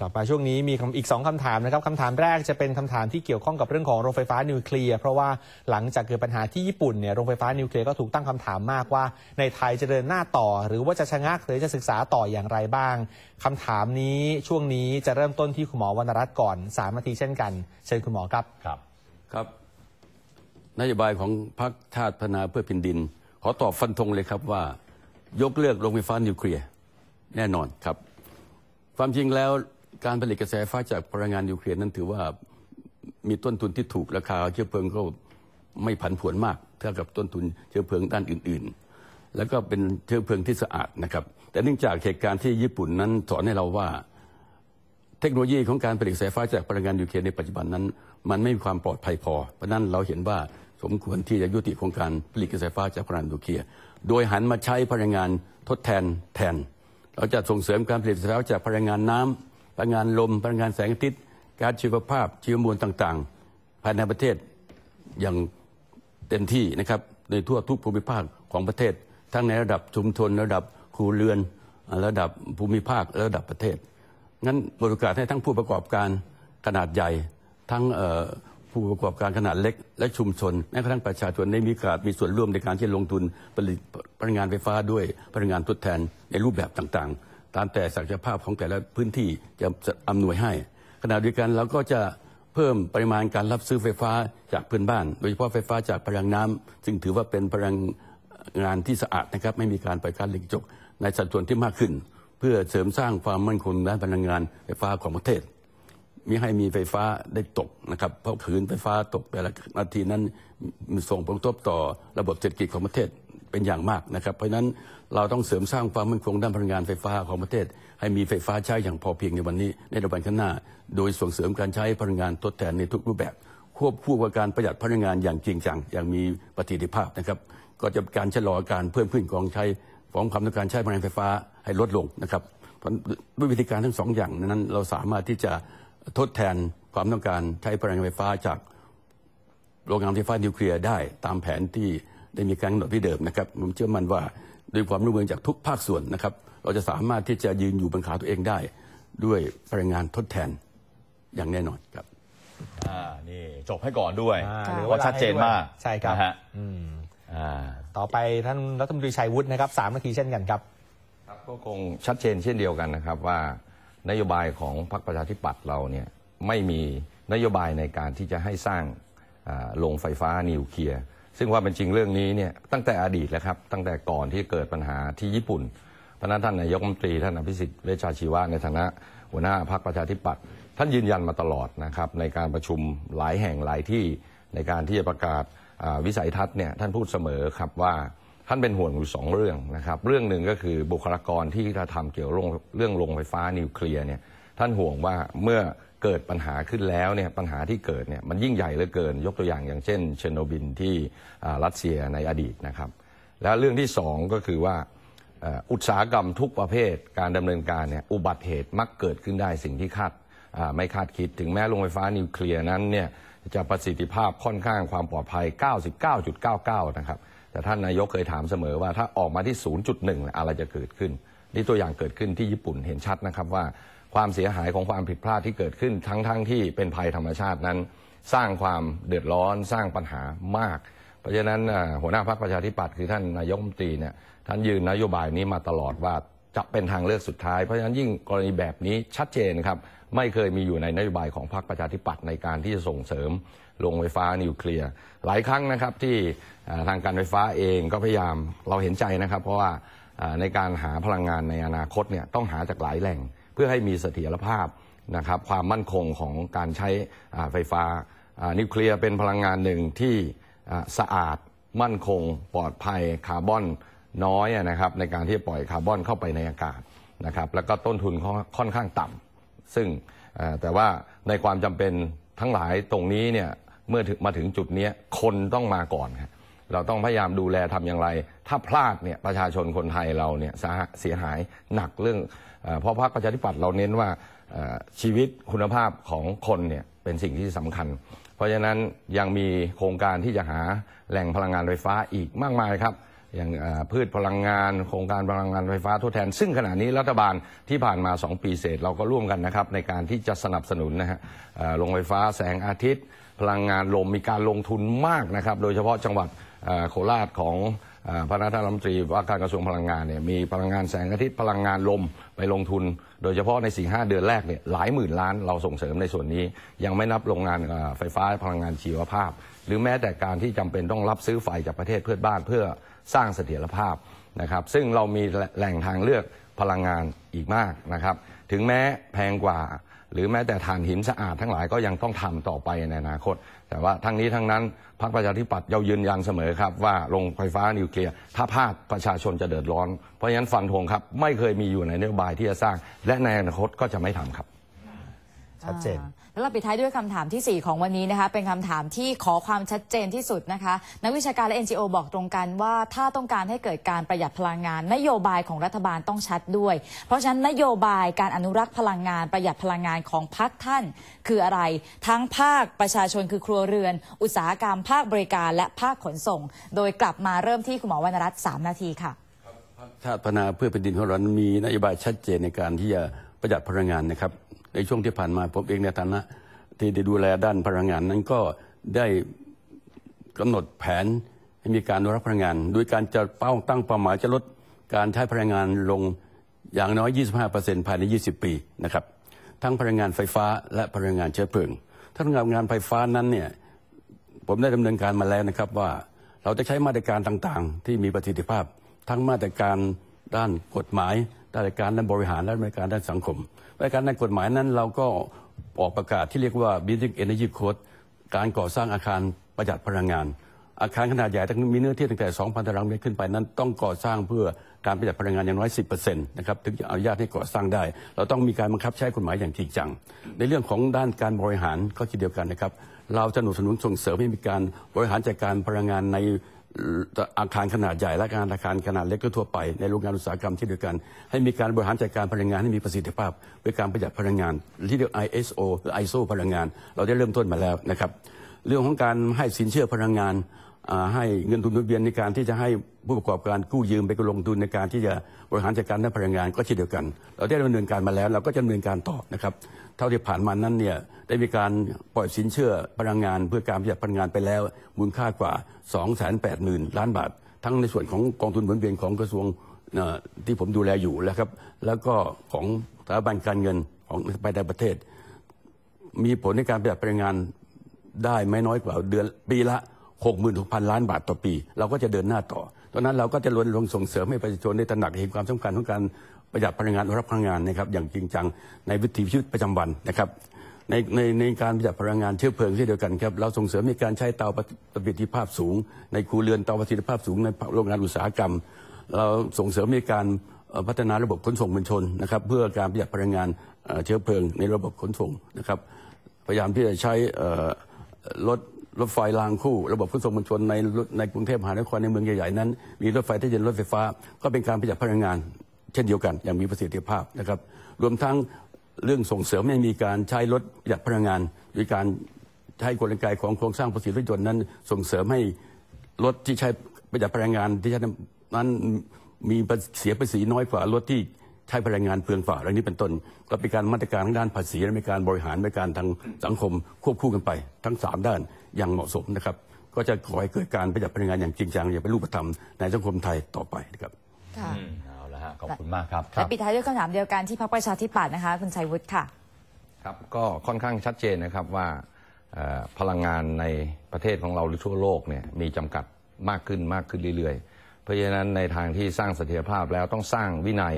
กลับมาช่วงนี้มีอีก2คำถามนะครับคำถามแรกจะเป็นคำถามที่เกี่ยวข้องกับเรื่องของโรงไฟฟ้านิวเคลียร์เพราะว่าหลังจากเกิดปัญหาที่ญี่ปุ่นเนี่ยโรงไฟฟ้านิวเคลียร์ก็ถูกตั้งคำถามมากว่า ในไทยจะเดินหน้าต่อ หรือว่าจะชะงักหรือจะศึกษาต่ออย่างไรบ้าง คำถามนี้ช่วงนี้จะเริ่มต้นที่คุณหมอวรรณรัตน์ก่อน3ามนาทีเช่นกัน เชิญคุณหมอครับครับ ครับนโยบายของพรรคชาติพัฒนาเพื่อพินดิน ขอตอบฟันธงเลยครับว่า ยกเลิกโรงไฟฟ้านิวเคลียร์แน่นอนครับ ความจริงแล้วการผลิตกระแสไฟฟ้าจากพลังงานนิวเคลียร์นั้นถือว่ามีต้นทุนที่ถูกราคาเชื้อเพลิงก็ไม่ผันผวนมากเท่ากับต้นทุนเชื้อเพลิงด้านอื่น ๆ แล้วก็เป็นเชื้อเพลิงที่สะอาดนะครับแต่เนื่องจากเหตุการณ์ที่ญี่ปุ่นนั้นสอนให้เราว่า เทคโนโลยีของการผลิตกสายฟ้าจากพลังงานนิวเคลียร์ในปัจจุบันนั้นมันไม่มีความปลอดภัยพอเพราะนั้นเราเห็นว่าสมควรที่จะยุติโครงการผลิตกระแสไฟฟ้าจากพลังงานนิวเคลียร์โดยหันมาใช้พลังงานทดแทนแทน เราจะส่งเสริมการผลิตกระแสไฟฟ้าจากพลังงานน้ำพลังงานลมพลังงานแสงอาทิตย์การชีวภาพชีวมวลต่างๆภายในประเทศอย่างเต็มที่นะครับในทั่วทุกภูมิภาคของประเทศ ทั้งในระดับชุมชนระดับครูเรือนระดับภูมิภาคระดับประเทศงั้นบริการให้ทั้งผู้ประกอบการขนาดใหญ่ ทั้งผู้ประกอบการขนาดเล็ก และชุมชนแม้กระทั่งประชาชนได้มีการมีส่วนร่วมในการที่ลงทุนผลิตพลังงานไฟฟ้าด้วยพลังงานทดแทนในรูปแบบต่างๆตามแต่ศักยภาพของแต่ละพื้นที่จะอำนวยให้ขณะเดียวกันเราก็จะเพิ่มปริมาณการรับซื้อไฟฟ้าจากเพื่อนบ้าน โดยเฉพาะไฟฟ้าจากพลังน้ำซึ่งถือว่าเป็นพลังงานที่สะอาดนะครับไม่มีการปล่อยก๊าซเรือนกระจกในสัดส่วนที่มากขึ้น เพื่อเสริมสร้างความมั่นคงด้านพลังงานไฟฟ้าของประเทศมิให้มีไฟฟ้าได้ตกนะครับเพราะขืนไฟฟ้าตกแต่ละนาทีนั้นส่งผลกระทบต่อระบบเศรษฐกิจของประเทศเป็นอย่างมากนะครับ เพราะนั้นเราต้องเสริมสร้างความมั่นคงด้านพลังงานไฟฟ้าของประเทศ ให้มีไฟฟ้าใช้อย่างพอเพียงในวันนี้ในระดับข้างหน้าโดยส่งเสริมการใช้พลังงานทดแทนในทุกรูปแบบ ควบคู่กับการประหยัดพลังงานอย่างจริงจังอย่างมีประสิทธิภาพนะครับก็จะการชะลอการเพิ่มขึ้นของใช้ของความต้องการใช้พลังงานไฟฟ้าให้ลดลงนะครับด้วยวิธีการทั้งสองอย่างนั้น เราสามารถที่จะทดแทนความต้องการใช้พลังงานไฟฟ้าจากโรงงานไฟฟ้านิวเคลียร์ได้ตามแผนที่ได้มีการกำหนดที่เดิมนะครับผมเชื่อมั่นว่าด้วยความร่วมมือจากทุกภาคส่วนนะครับ เราจะสามารถที่จะยืนอยู่บนขาตัวเองได้ ด้วยพลังงานทดแทนอย่างแน่นอนครับอ่านี่จบให้ก่อนด้วยเพราะชัดเจนมากใช่ครับฮะต่อไปท่านรัฐมนตรีชัยวุฒินะครับสามนาทีเช่นกันครับครับ ก็คงชัดเจนเช่นเดียวกันนะครับว่านโยบายของพรรคประชาธิปัตย์เราเนี่ยไม่มีนโยบายในการที่จะให้สร้างโรงไฟฟ้านิวเคลียร์ซึ่งว่าเป็นจริงเรื่องนี้เนี่ยตั้งแต่อดีตแล้วครับตั้งแต่ก่อนที่เกิดปัญหาที่ญี่ปุ่นพระนักท่านนายกรัฐมนตรีท่านอภิสิทธิ์เวชชาชีวะในฐานะ หัวหน้าพรรคประชาธิปัตย์ท่านยืนยันมาตลอดนะครับในการประชุมหลายแห่งหลายที่ในการที่จะประกาศวิสัยทัศน์เนี่ยท่านพูดเสมอครับว่าท่านเป็นห่วงอยู่สองเรื่องนะครับ เรื่องหนึ่งก็คือบุคลากรที่กระทำเกี่ยวเรื่องโรงไฟฟ้านิวเคลียร์เนี่ยท่านห่วงว่าเมื่อเกิดปัญหาขึ้นแล้วเนี่ยปัญหาที่เกิดเนี่ยมันยิ่งใหญ่เหลือเกิน ยกตัวอย่าง อย่างเช่นเชนโนบินที่รัสเซียในอดีตนะครับแล้วเรื่องที่ 2 ก็คือว่า อุตสาหกรรมทุกประเภทการดำเนินการเนี่ยอุบัติเหตุ มักเกิดขึ้นได้สิ่งที่คาดไม่คาดคิดถึงแม้โรงไฟฟ้านิวเคลียร์นั้นเนี่ยจะประสิทธิภาพค่อนข้างความปลอดภัย 99.99 นะครับแต่ท่านนายกเคยถามเสมอว่าถ้าออกมาที่ 0.1อะไรจะเกิดขึ้นนี่ตัวอย่างเกิดขึ้นที่ญี่ปุ่นเห็นชัดนะครับว่าความเสียหายของความผิดพลาดที่เกิดขึ้นทั้งๆทที่เป็นภัยธรรมชาตินั้นสร้างความเดือดร้อนสร้างปัญหามาก เพราะฉะนั้นหัวหน้าพรรคประชาธิปัตย์คือท่านนายกรัฐมนตรีเนี่ยท่านยืนนโยบายนี้มาตลอดว่าจะเป็นทางเลือกสุดท้าย เพราะฉะนั้นยิ่งกรณีแบบนี้ชัดเจนครับไม่เคยมีอยู่ในนโยบายของพรรคประชาธิปัตย์ในการที่จะส่งเสริมโรงไฟฟ้านิวเคลียร์หลายครั้งนะครับที่ทางการไฟฟ้าเองก็พยายามเราเห็นใจนะครับ เพราะว่าในการหาพลังงานในอนาคตเนี่ยต้องหาจากหลายแหล่งพื่อให้มีเสถียรภาพนะครับ ความมั่นคงของการใช้ไฟฟ้านิวเคลียร์เป็นพลังงานหนึ่งที่สะอาดมั่นคงปลอดภัยคาร์บอนน้อยนะครับ ในการที่ปล่อยคาร์บอนเข้าไปในอากาศนะครับแล้วก็ต้นทุนค่อนข้างต่ำซึ่งแต่ว่าในความจำเป็นทั้งหลายตรงนี้เนี่ยเมื่อมาถึงจุดนี้คนต้องมาก่อนครับเราต้องพยายามดูแลทำอย่างไร ถ้าพลาดเนี่ยประชาชนคนไทยเราเนี่ยเสียหายหนักเรื่อง เพราะพรรคประชาธิปัตย์เราเน้นว่าชีวิตคุณภาพของคนเนี่ยเป็นสิ่งที่สำคัญ เพราะฉะนั้นยังมีโครงการที่จะหาแหล่งพลังงานไฟฟ้าอีกมากมายครับ อย่างพืชพลังงาน โครงการพลังงานไฟฟ้าทดแทน ซึ่งขณะนี้รัฐบาลที่ผ่านมา 2 ปีเศษเราก็ร่วมกันนะครับในการที่จะสนับสนุนนะฮะโรงไฟฟ้าแสงอาทิตย์ พลังงานลมมีการลงทุนมากนะครับ โดยเฉพาะจังหวัดโคราชของพระนักธรรมตรี ว่าการกระทรวงพลังงานเนี่ยมีพลังงานแสงอาทิตย์ พลังงานลมไปลงทุน โดยเฉพาะในสี่ห้าเดือนแรกเนี่ยหลายหมื่นล้านเราส่งเสริมในส่วนนี้ ยังไม่นับโรงงานไฟฟ้าพลังงานชีวภาพ หรือแม้แต่การที่จำเป็นต้องรับซื้อไฟจากประเทศเพื่อนบ้านเพื่อสร้างเสถียรภาพนะครับ ซึ่งเรามีแหล่งทางเลือกพลังงานอีกมากนะครับ ถึงแม้แพงกว่าหรือแม้แต่ฐานหินสะอาดทั้งหลายก็ยังต้องทำต่อไปในอนาคต แต่ว่าทั้งนี้ทั้งนั้น พรรคประชาธิปัตย์ยืนยันเสมอครับว่าโรงไฟฟ้านิวเคลียร์ ถ้าพลาดประชาชนจะเดือดร้อน เพราะฉะนั้นฟันธงครับไม่เคยมีอยู่ในนโยบายที่จะสร้าง และในอนาคตก็จะไม่ทำครับชัดเจนแล้วเราปิดท้ายด้วยคำถามที่ 4 ของวันนี้นะคะเป็นคำถามที่ขอความชัดเจนที่สุดนะคะนักวิชาการและ NGO บอกตรงกันว่าถ้าต้องการให้เกิดการประหยัดพลังงาน นโยบายของรัฐบาลต้องชัดด้วย เพราะฉะนั้นนโยบายการอนุรักษ์พลังงานประหยัดพลังงานของพักท่าน คืออะไรทั้งภาคประชาชนคือครัวเรือน อุตสาหกรรมภาคบริการ และภาคขนส่ง โดยกลับมาเริ่มที่คุณหมอวรรณรัตน์สามนาทีค่ะชาติพัฒนาเพื่อแผ่นดินของเรามีนโยบายชัดเจนในการที่จะประหยัดพลังงานนะครับในช่วงที่ผ่านมาผมเองในฐานะ ที่ได้ดูแลด้านพลังงานนั้นก็ได้กำหนดแผนให้มีการรับพลังงานโดยการจะเป้าตั้งเป้าหมายจะลดการใช้พลังงานลงอย่างน้อย 25%ภายใน 20 ปีนะครับทั้งพลังงานไฟฟ้าและพลังงานเชื้อเพลิงทั้งงานงานไฟฟ้านั้นเนี่ยผมได้ดำเนินการมาแล้วนะครับว่าเราจะใช้มาตรการต่างๆ ที่มีประสิทธิภาพ ทั้งมาตรการด้านกฎหมายมาตรการด้านบริหารและมาตรการด้านสังคมรายการในกฎหมายนั้นเราก็ออกประกาศที่เรียกว่า Building Energy Code การก่อสร้างอาคารประหยัดพลังงาน อาคารขนาดใหญ่ทั้งมีเนื้อที่ตั้งแต่ 2,000ตารางเมตรขึ้นไป นั้น ต้องก่อสร้างเพื่อการประหยัดพลังงานอย่างน้อย10%นะครับ ถึงจะอนุญาตให้ก่อสร้างได้ เราต้องมีการบังคับใช้กฎหมายอย่างจริงจังในเรื่องของด้านการบริหารก็คิดเดียวกันนะครับเราจะสนับสนุนส่งเสริมให้มีการบริหารจัดการพลังงานในอาคารขนาดใหญ่และการอาคาร ขนาดเล็กทั่วไป ในโรงงานอุตสาหกรรมที่เดียวกัน ให้มีการบริหารจัดการพลังงานให้มีประสิทธิภาพ ด้วยการประหยัดพลังงานที่เรียก ISO หรือ ISO พลังงาน เราได้เริ่มต้นมาแล้วนะครับ เรื่องของการให้สินเชื่อพลังงานให้เงินทุนหมุนเวียนในการที่จะให้ผู้ประกอบการกู้ยืมไปลงทุนในการที่จะบริหารจัดการด้านพลังงาน ก็เช่นเดียวกัน เราได้ดำเนินการมาแล้ว เราก็จะดำเนินการต่อนะครับเท่าที่ผ่านมานั้นเนี่ยได้มีการปล่อยสินเชื่อพลังงาน เพื่อการประหยัดพลังงานไปแล้วมูลค่ากว่า 2 8 0 0 0 0ล้านบาท ทั้งในส่วนของกองทุนหมุนเวียนของกระทรวงที่ผมดูแลอยู่ แล้วครับแล้วก็ของสถาบันการเงินของไปในประเทศ มีผลในการประหยัดพลังงานได้ไม่น้อยกว่าเดือนปีละ6ก0 0 0 ล้านบาทต่อปี เราก็จะเดินหน้าต่อ ตอนนั้นเราก็จะรณรงค์ส่งเสริมให้ประชาชนได้ตระหนักเห็นความสำคัญของการประหยัดพลังงานรับพลังงานนะครับ อย่างจริงจังในวิถีชีวิตประจำวันนะครับในในในการประหยัดพลังงานเชื้อเพลิงเช่นเดียวกันครับเราส่งเสริมในการใช้เตาประสิทธิภาพสูงในครูเรือนเตาประสิทธิภาพสูงในโรงงานอุตสาหกรรม เราส่งเสริมในการพัฒนาระบบขนส่งมวลชนนะครับเพื่อการประหยัดพลังงานเชื้อเพลิงในระบบขนส่งนะครับพยายามที่จะใช้รถรถไฟรางคู่ระบบขนส่งมวลชนในในกรุงเทพมหานครในเมืองใหญ่ๆนั้น มีรถไฟที่เย็นรถไฟฟ้า ก็เป็นการประหยัดพลังงาน เช่นเดียวกันอย่างมีประสิทธิภาพนะครับ รวมทั้งเรื่องส่งเสริมให้มีการใช้รถประหยัดพลังงานโดยการใช้กลไกของโครงสร้างประสิทธิ์รถยนต์นั้น ส่งเสริมให้รถที่ใช้ประหยัดพลังงาน ที่ใช้นั้นมีเสียภาษีน้อยกว่ารถที่ใช้พลังงานเปลืองฝ่าเรื่องนี้เป็นต้นก็เป็นการมาตรการทางด้านภาษีและมีการบริหารมีการทางสังคมควบคู่กันไปทั้ง3ด้านอย่างเหมาะสมนะครับ ก็จะขอให้เกิดการประหยัดพลังงานอย่างจริงจังอย่างเป็นรูปธรรมในสังคมไทยต่อไปนะครับค่ะเอาละฮะขอบคุณมากครับและปิดท้ายด้วยคำถามเดียวกันที่พรรคประชาธิปัตย์นะคะคุณชัยวุฒิค่ะครับก็ค่อนข้างชัดเจนนะครับว่าพลังงานในประเทศของเราหรือทั่วโลกเนี่ยมีจำกัดมากขึ้นมากขึ้นเรื่อยๆเพราะฉะนั้นในทางที่สร้างเสถียรภาพแล้วต้องสร้างวินัย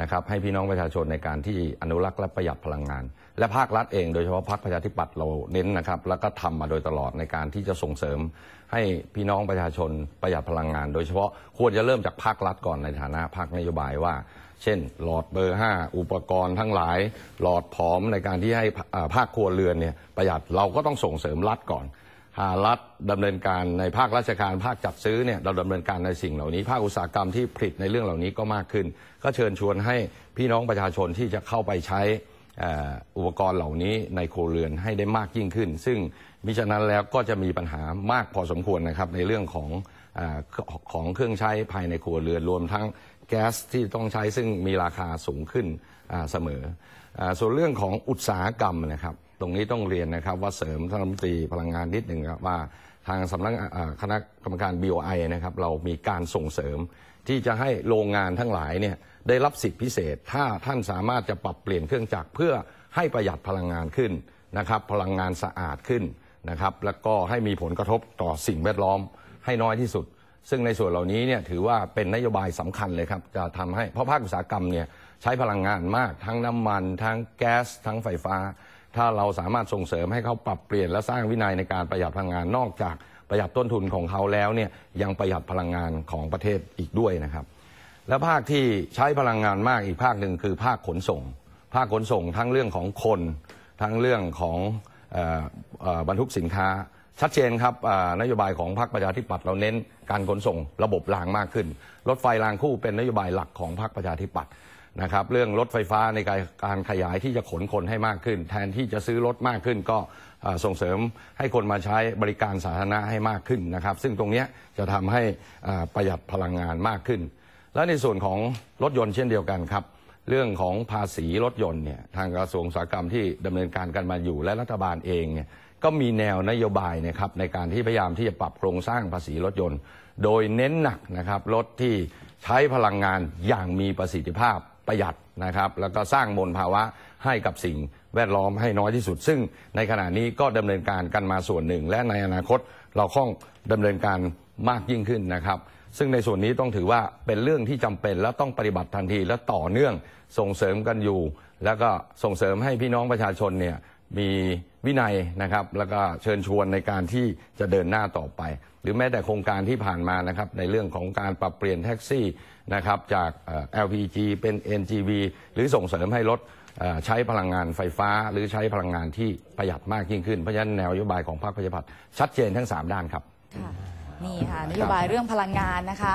นะครับให้พี่น้องประชาชนในการที่อนุรักษ์และประหยัดพลังงาน และภาครัฐเองโดยเฉพาะพรรคประชาธิปัตย์เราเน้นนะครับแล้วก็ทำมาโดยตลอดในการที่จะส่งเสริมให้พี่น้องประชาชนประหยัดพลังงาน โดยเฉพาะควรจะเริ่มจากภาครัฐก่อนในฐานะภาคนโยบายว่า เช่น หลอดเบอร์5อุปกรณ์ทั้งหลาย หลอดผอมในการที่ให้ภาคครัวเรือนเนี่ยประหยัดเราก็ต้องส่งเสริมรัฐก่อนรัฐดำเนินการในภาคราชการภาคจัดซื้อเนี่ยเราดำเนินการในสิ่งเหล่านี้ ภาคอุตสาหกรรมที่ผลิตในเรื่องเหล่านี้ก็มากขึ้น ก็เชิญชวนให้พี่น้องประชาชนที่จะเข้าไปใช้อุปกรณ์เหล่านี้ในโครเรือนให้ได้มากยิ่งขึ้น ซึ่งมิฉะนั้นแล้วก็จะมีปัญหามากพอสมควรนะครับในเรื่องของอของเครื่องใช้ภายในโครวเรือนรวมทั้งแก๊สที่ต้องใช้ซึ่งมีราคาสูงขึ้นเสมออส่วนเรื่องของอุตสาหกรรมนะครับตรงนี้ต้องเรียนนะครับว่าเสริมท่านรัฐมนตรีพลังงานนิดหนึ่งครับ ว่าทางสำนักคณะกรรมการ BOI นะครับเรามีการส่งเสริมที่จะให้โรงงานทั้งหลายเนี่ยได้รับสิทธิพิเศษ ถ้าท่านสามารถจะปรับเปลี่ยนเครื่องจักรเพื่อให้ประหยัดพลังงานขึ้นนะครับพลังงานสะอาดขึ้นนะครับแล้วก็ให้มีผลกระทบต่อสิ่งแวดล้อม ให้น้อยที่สุด ซึ่งในส่วนเหล่านี้เนี่ยถือว่าเป็นนโยบายสำคัญเลยครับจะทำให้เพราะภาคอุตสาหกรรมเนี่ยใช้พลังงานมาก ทั้งน้ำมัน ทั้งแก๊ส ทั้งไฟฟ้าถ้าเราสามารถส่งเสริมให้เขาปรับเปลี่ยนและสร้างวินัยในการประหยัดพลังงานนอกจากประหยัดต้นทุนของเขาแล้วเนี่ยยังประหยัดพลังงานของประเทศอีกด้วยนะครับและภาคที่ใช้พลังงานมากอีกภาคหนึ่งคือภาคขนส่ง ภาคขนส่งทั้งเรื่องของคน ทั้งเรื่องของบรรทุกสินค้า ชัดเจนครับนโยบายของพรรคประชาธิปัตย์เราเน้น การขนส่งระบบรางมากขึ้นรถไฟรางคู่ เป็นนโยบายหลักของพรรคประชาธิปัตย์นะครับเรื่องรถไฟฟ้าในการการขยายที่จะขนคนให้มากขึ้น แทนที่จะซื้อรถมากขึ้น ก็ส่งเสริมให้คนมาใช้บริการสาธารณะให้มากขึ้นนะครับ ซึ่งตรงนี้จะทำให้ประหยัดพลังงานมากขึ้น และในส่วนของรถยนต์เช่นเดียวกันครับเรื่องของภาษีรถยนต์เนี่ยทางกระทรวงอุตสาหกรรมที่ดำเนินการกันมาอยู่ และรัฐบาลเองเนี่ยก็มีแนวนโยบายนะครับในการที่พยายามที่จะปรับโครงสร้างภาษีรถยนต์ โดยเน้นหนักนะครับรถที่ใช้พลังงานอย่างมีประสิทธิภาพประหยัดนะครับแล้วก็สร้างมลภาวะให้กับสิ่งแวดล้อมให้น้อยที่สุด ซึ่งในขณะนี้ก็ดำเนินการกันมาส่วนหนึ่ง และในอนาคตเราคงดำเนินการมากยิ่งขึ้นนะครับ ซึ่งในส่วนนี้ต้องถือว่าเป็นเรื่องที่จำเป็นและต้องปฏิบัติทันทีและต่อเนื่องส่งเสริมกันอยู่ แล้วก็ส่งเสริมให้พี่น้องประชาชนเนี่ยมีวินัยนะครับ แล้วก็เชิญชวนในการที่จะเดินหน้าต่อไป หรือแม้แต่โครงการที่ผ่านมานะครับ ในเรื่องของการปรับเปลี่ยนแท็กซี่นะครับ จาก LPG เป็น NGV หรือส่งเสริมให้รถใช้พลังงานไฟฟ้า หรือใช้พลังงานที่ประหยัดมากยิ่งขึ้น เพราะฉะนั้นแนวนโยบายของพรรคประชาธิปัตย์ชัดเจนทั้ง 3 ด้านครับนี่ค่ะนโยบายเรื่องพลังงานนะคะ